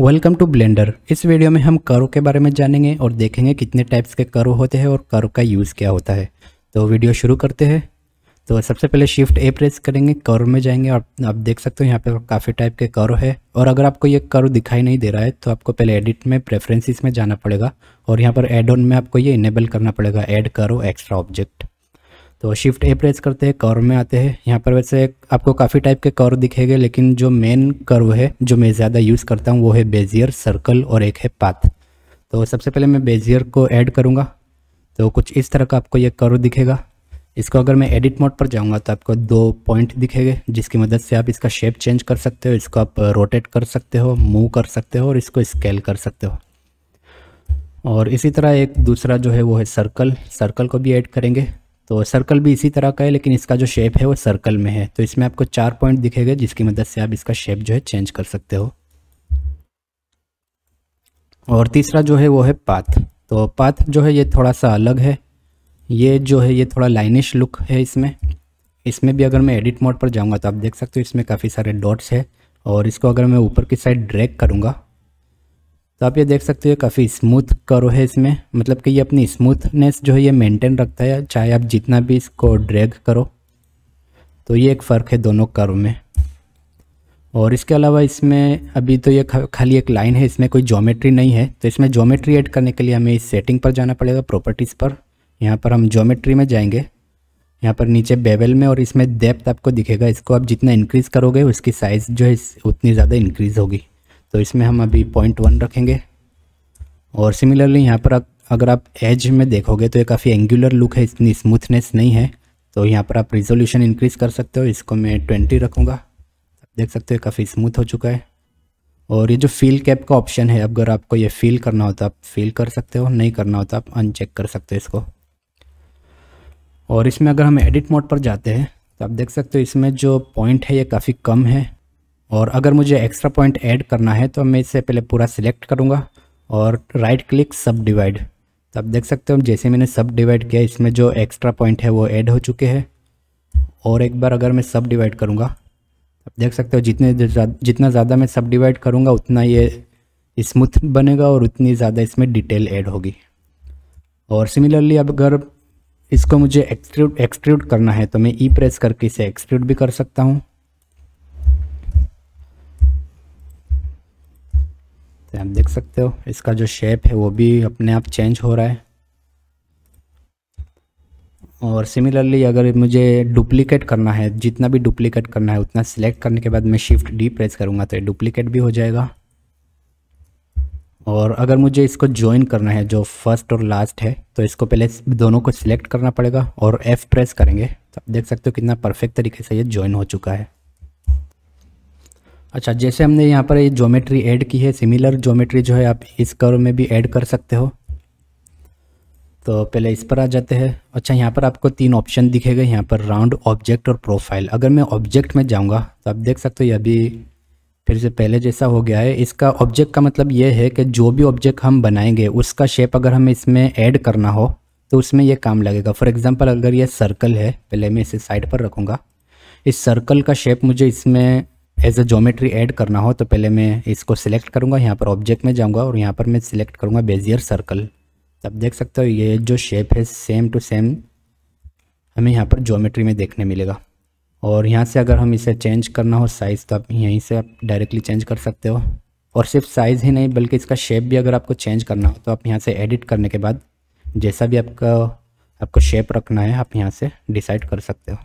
welcome to Blender इस video में हम करो के बारे में जानेंगे और देखेंगे कितने टाइप्स के करो होते हैं और करो का यूज़ क्या होता है तो वीडियो शुरू करते हैं तो सबसे पहले शिफ्ट ए प्रेस करेंगे करो में जाएंगे आप आप देख सकते हो यहाँ पे काफ़ी टाइप के करो है और अगर आपको ये करो दिखाई नहीं दे रहा है तो आपको पहले एडिट में प्रेफरेंसिस में जाना पड़ेगा और यहाँ पर एड ऑन में आपको ये इनेबल करना पड़ेगा एड करो एक्स्ट्रा ऑब्जेक्ट तो शिफ्ट ए प्रेस करते हैं कर्व में आते हैं यहाँ पर वैसे आपको काफ़ी टाइप के कर्व दिखेंगे लेकिन जो मेन कर्व है जो मैं ज़्यादा यूज़ करता हूँ वो है बेजियर सर्कल और एक है पाथ तो सबसे पहले मैं बेजियर को ऐड करूँगा तो कुछ इस तरह का आपको ये कर्व दिखेगा इसको अगर मैं एडिट मोड पर जाऊँगा तो आपको दो पॉइंट दिखेंगे जिसकी मदद से आप इसका शेप चेंज कर सकते हो इसको आप रोटेट कर सकते हो मूव कर सकते हो और इसको स्केल कर सकते हो और इसी तरह एक दूसरा जो है वो है सर्कल सर्कल को भी ऐड करेंगे तो सर्कल भी इसी तरह का है लेकिन इसका जो शेप है वो सर्कल में है तो इसमें आपको चार पॉइंट दिखेगा जिसकी मदद से आप इसका शेप जो है चेंज कर सकते हो और तीसरा जो है वो है पाथ तो पाथ जो है ये थोड़ा सा अलग है ये जो है ये थोड़ा लाइनिश लुक है इसमें इसमें भी अगर मैं एडिट मोड पर जाऊंगा तो आप देख सकते हो इसमें काफ़ी सारे डॉट्स है और इसको अगर मैं ऊपर की साइड ड्रैग करूँगा तो आप ये देख सकते हो काफ़ी स्मूथ करो है इसमें मतलब कि ये अपनी स्मूथनेस जो है ये मेंटेन रखता है चाहे आप जितना भी इसको ड्रैग करो तो ये एक फ़र्क है दोनों करो में और इसके अलावा इसमें अभी तो ये खाली एक लाइन है इसमें कोई जोमेट्री नहीं है तो इसमें जोमेट्री ऐड करने के लिए हमें इस सेटिंग पर जाना पड़ेगा प्रॉपर्टीज़ पर यहाँ पर हम जोमेट्री में जाएंगे यहाँ पर नीचे बेबल में और इसमें डेप्थ आपको दिखेगा इसको आप जितना इंक्रीज़ करोगे उसकी साइज़ जो है उतनी ज़्यादा इंक्रीज़ होगी तो इसमें हम अभी पॉइंट वन रखेंगे और सिमिलरली यहाँ पर आप अगर आप एज में देखोगे तो ये काफ़ी एंगुलर लुक है इतनी स्मूथनेस नहीं है तो यहाँ पर आप रिजोल्यूशन इंक्रीज़ कर सकते हो इसको मैं ट्वेंटी रखूँगा देख सकते हो काफ़ी स्मूथ हो चुका है और ये जो फील कैप का ऑप्शन है अगर आपको ये फील करना हो तो आप फील कर सकते हो नहीं करना हो तो आप अनचेक कर सकते हो इसको और इसमें अगर हम एडिट मोड पर जाते हैं तो आप देख सकते हो इसमें जो पॉइंट है ये काफ़ी कम है और अगर मुझे एक्स्ट्रा पॉइंट ऐड करना है तो मैं इससे पहले पूरा सिलेक्ट करूँगा और राइट क्लिक सब डिवाइड तो आप देख सकते हो जैसे मैंने सब डिवाइड किया इसमें जो एक्स्ट्रा पॉइंट है वो ऐड हो चुके हैं और एक बार अगर मैं सब डिवाइड करूँगा आप देख सकते हो जितने जितना ज़्यादा मैं सब डिवाइड करूँगा उतना ये स्मूथ बनेगा और उतनी ज़्यादा इसमें डिटेल ऐड होगी और सिमिलरली अब अगर इसको मुझे एक्सट्रूड एक्सट्रूड करना है तो मैं ई प्रेस करके इसे एक्सट्रूड भी कर सकता हूँ तो आप देख सकते हो इसका जो शेप है वो भी अपने आप चेंज हो रहा है और सिमिलरली अगर मुझे डुप्लीकेट करना है जितना भी डुप्लीकेट करना है उतना सिलेक्ट करने के बाद मैं शिफ्ट डी प्रेस करूँगा तो ये डुप्लीकेट भी हो जाएगा और अगर मुझे इसको ज्वाइन करना है जो फर्स्ट और लास्ट है तो इसको पहले दोनों को सिलेक्ट करना पड़ेगा और एफ़ प्रेस करेंगे तो आप देख सकते हो कितना परफेक्ट तरीके से ये ज्वाइन हो चुका है अच्छा जैसे हमने यहाँ पर ये ज्योमेट्री ऐड की है सिमिलर ज्योमेट्री जो है आप इस कर्व में भी ऐड कर सकते हो तो पहले इस पर आ जाते हैं अच्छा यहाँ पर आपको तीन ऑप्शन दिखेगा यहाँ पर राउंड ऑब्जेक्ट और प्रोफाइल अगर मैं ऑब्जेक्ट में जाऊँगा तो आप देख सकते हो ये अभी फिर से पहले जैसा हो गया है इसका ऑब्जेक्ट का मतलब ये है कि जो भी ऑब्जेक्ट हम बनाएंगे उसका शेप अगर हमें इसमें ऐड करना हो तो उसमें ये काम लगेगा फॉर एग्ज़ाम्पल अगर ये सर्कल है पहले मैं इसे साइड पर रखूँगा इस सर्कल का शेप मुझे इसमें एज अ जोमेट्री ऐड करना हो तो पहले मैं इसको सिलेक्ट करूँगा यहाँ पर ऑब्जेक्ट में जाऊँगा और यहाँ पर मैं सिलेक्ट करूँगा बेजियर सर्कल आप देख सकते हो ये जो शेप है सेम टू सेम हमें यहाँ पर जोमेट्री में देखने मिलेगा और यहाँ से अगर हम इसे चेंज करना हो साइज़ तो आप यहीं से आप डायरेक्टली चेंज कर सकते हो और सिर्फ साइज़ ही नहीं बल्कि इसका शेप भी अगर आपको चेंज करना हो तो आप यहाँ से एडिट करने के बाद जैसा भी आपका आपको शेप रखना है आप यहाँ से डिसाइड कर सकते हो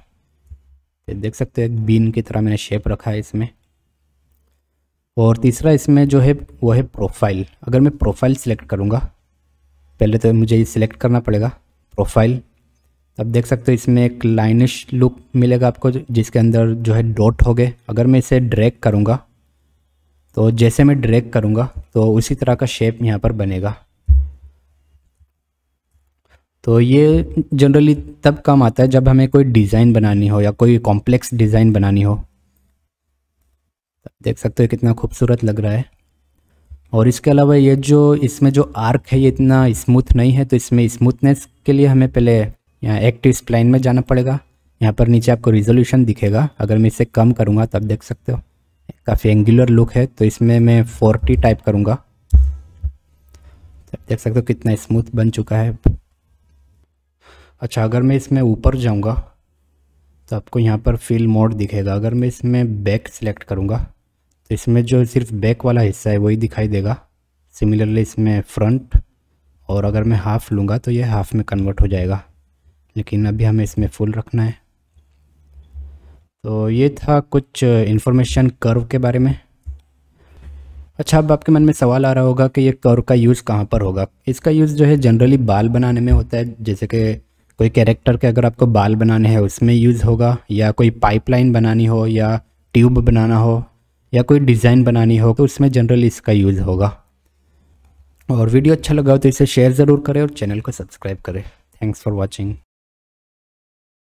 ये देख सकते हैं बीन की तरह मैंने शेप रखा है इसमें और तीसरा इसमें जो है वो है प्रोफाइल अगर मैं प्रोफाइल सिलेक्ट करूँगा पहले तो मुझे ये सिलेक्ट करना पड़ेगा प्रोफाइल अब देख सकते हो इसमें एक लाइनिश लुक मिलेगा आपको जिसके अंदर जो है डॉट हो गए अगर मैं इसे ड्रैग करूँगा तो जैसे मैं ड्रैग करूँगा तो उसी तरह का शेप यहाँ पर बनेगा तो ये जनरली तब काम आता है जब हमें कोई डिज़ाइन बनानी हो या कोई कॉम्प्लेक्स डिज़ाइन बनानी हो देख सकते हो कितना खूबसूरत लग रहा है और इसके अलावा ये जो इसमें जो आर्क है ये इतना स्मूथ नहीं है तो इसमें स्मूथनेस के लिए हमें पहले यहाँ एक्टिव स्प्लाइन में जाना पड़ेगा यहाँ पर नीचे आपको रिजोल्यूशन दिखेगा अगर मैं इसे कम करूँगा तब देख सकते हो काफ़ी एंगुलर लुक है तो इसमें मैं फोर्टी टाइप करूँगा देख सकते हो कितना स्मूथ बन चुका है अच्छा अगर मैं इसमें ऊपर जाऊंगा तो आपको यहाँ पर फिल मोड दिखेगा अगर मैं इसमें बैक सेलेक्ट करूँगा तो इसमें जो सिर्फ बैक वाला हिस्सा है वही दिखाई देगा सिमिलरली इसमें फ्रंट और अगर मैं हाफ़ लूँगा तो ये हाफ़ में कन्वर्ट हो जाएगा लेकिन अभी हमें इसमें फुल रखना है तो ये था कुछ इन्फॉर्मेशन कर्व के बारे में अच्छा अब आपके मन में सवाल आ रहा होगा कि ये कर्व का यूज़ कहाँ पर होगा इसका यूज़ जो है जनरली बाल बनाने में होता है जैसे कि कोई कैरेक्टर के अगर आपको बाल बनाने हैं उसमें यूज़ होगा या कोई पाइपलाइन बनानी हो या ट्यूब बनाना हो या कोई डिज़ाइन बनानी हो तो उसमें जनरली इसका यूज़ होगा और वीडियो अच्छा लगा हो तो इसे शेयर ज़रूर करें और चैनल को सब्सक्राइब करें थैंक्स फॉर वॉचिंग